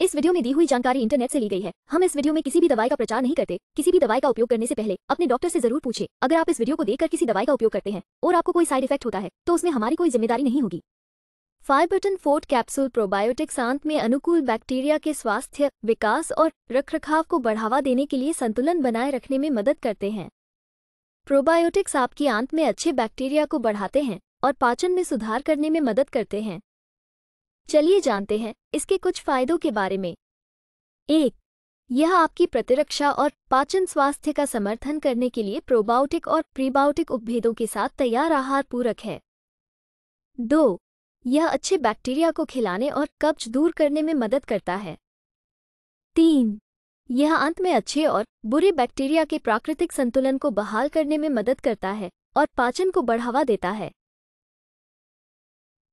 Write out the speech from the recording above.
इस वीडियो में दी हुई जानकारी इंटरनेट से ली गई है हम इस वीडियो में किसी भी दवाई का प्रचार नहीं करते किसी भी दवाई का उपयोग करने से पहले अपने डॉक्टर से जरूर पूछे अगर आप इस वीडियो को देखकर किसी दवाई का उपयोग करते हैं और आपको कोई साइड इफेक्ट होता है तो उसमें हमारी कोई जिम्मेदारी नहीं होगी फाइबर्टन फोर्ट कैप्सूल प्रोबायोटिक आंत में अनुकूल बैक्टीरिया के स्वास्थ्य विकास और रखरखाव को बढ़ावा देने के लिए संतुलन बनाए रखने में मदद करते हैं प्रोबायोटिक्स आपकी आंत में अच्छे बैक्टीरिया को बढ़ाते हैं और पाचन में सुधार करने में मदद करते हैं चलिए जानते हैं इसके कुछ फायदों के बारे में एक यह आपकी प्रतिरक्षा और पाचन स्वास्थ्य का समर्थन करने के लिए प्रोबायोटिक और प्रीबायोटिक उपभेदों के साथ तैयार आहार पूरक है दो यह अच्छे बैक्टीरिया को खिलाने और कब्ज दूर करने में मदद करता है तीन यह अंत में अच्छे और बुरे बैक्टीरिया के प्राकृतिक संतुलन को बहाल करने में मदद करता है और पाचन को बढ़ावा देता है